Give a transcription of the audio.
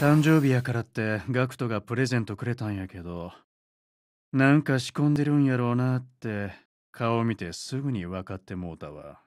誕生日やからってガクトがプレゼントくれたんやけどなんか仕込んでるんやろうなって顔見てすぐに分かってもうたわ。